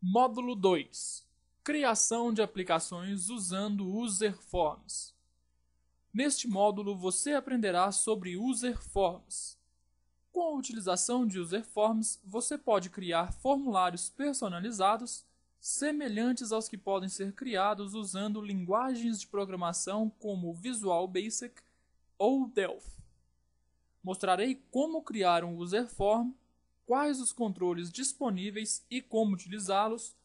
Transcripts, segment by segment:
Módulo 2 Criação de aplicações usando User Forms. Neste módulo você aprenderá sobre User Forms. Com a utilização de User Forms, você pode criar formulários personalizados semelhantes aos que podem ser criados usando linguagens de programação como Visual Basic ou Delphi. Mostrarei como criar um User Form quais os controles disponíveis e como utilizá-los,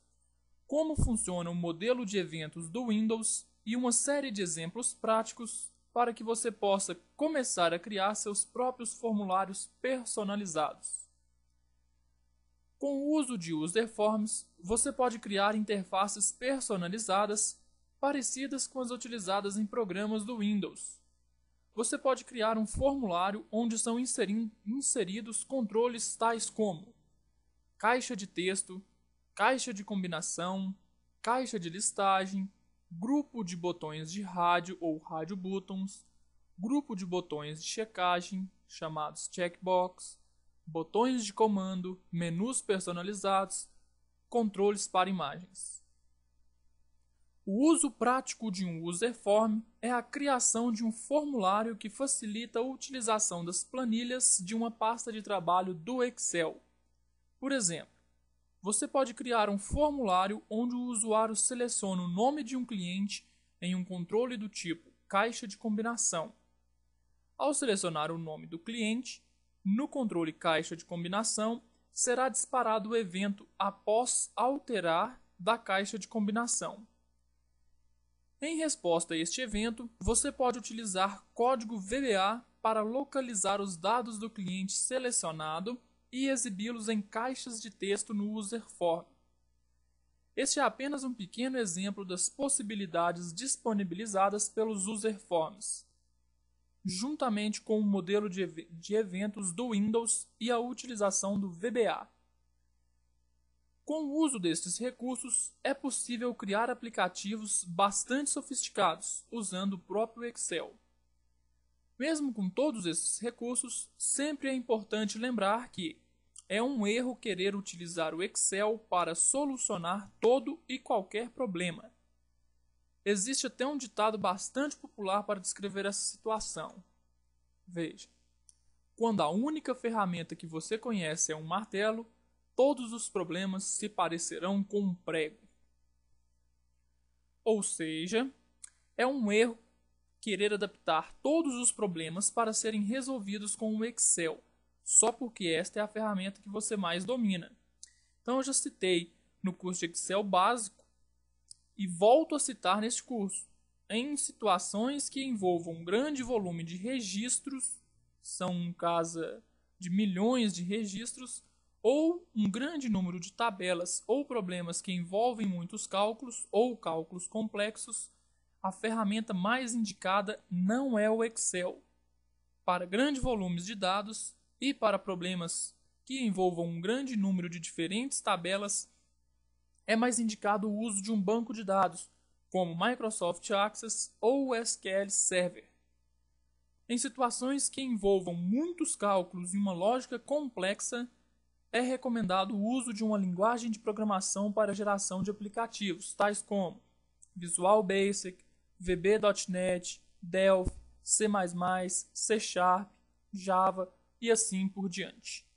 como funciona o modelo de eventos do Windows e uma série de exemplos práticos para que você possa começar a criar seus próprios formulários personalizados. Com o uso de User Forms, você pode criar interfaces personalizadas parecidas com as utilizadas em programas do Windows você pode criar um formulário onde são inseridos controles tais como caixa de texto, caixa de combinação, caixa de listagem, grupo de botões de rádio ou rádio buttons, grupo de botões de checagem, chamados checkbox, botões de comando, menus personalizados, controles para imagens. O uso prático de um user form é a criação de um formulário que facilita a utilização das planilhas de uma pasta de trabalho do Excel. Por exemplo, você pode criar um formulário onde o usuário seleciona o nome de um cliente em um controle do tipo caixa de combinação. Ao selecionar o nome do cliente, no controle caixa de combinação será disparado o evento após alterar da caixa de combinação. Em resposta a este evento, você pode utilizar código VBA para localizar os dados do cliente selecionado e exibi-los em caixas de texto no user form. Este é apenas um pequeno exemplo das possibilidades disponibilizadas pelos user forms, juntamente com o modelo de, eventos do Windows e a utilização do VBA. Com o uso destes recursos, é possível criar aplicativos bastante sofisticados usando o próprio Excel. Mesmo com todos esses recursos, sempre é importante lembrar que é um erro querer utilizar o Excel para solucionar todo e qualquer problema. Existe até um ditado bastante popular para descrever essa situação. Veja: quando a única ferramenta que você conhece é um martelo, todos os problemas se parecerão com um prego. Ou seja, é um erro querer adaptar todos os problemas para serem resolvidos com o Excel, só porque esta é a ferramenta que você mais domina. Então eu já citei no curso de Excel básico e volto a citar neste curso. Em situações que envolvam um grande volume de registros, são um casa de milhões de registros, ou um grande número de tabelas ou problemas que envolvem muitos cálculos ou cálculos complexos, a ferramenta mais indicada não é o Excel. Para grandes volumes de dados e para problemas que envolvam um grande número de diferentes tabelas, é mais indicado o uso de um banco de dados, como Microsoft Access ou SQL Server. Em situações que envolvam muitos cálculos e uma lógica complexa, é recomendado o uso de uma linguagem de programação para geração de aplicativos, tais como Visual Basic, VB.NET, Delphi, C++, C Sharp, Java e assim por diante.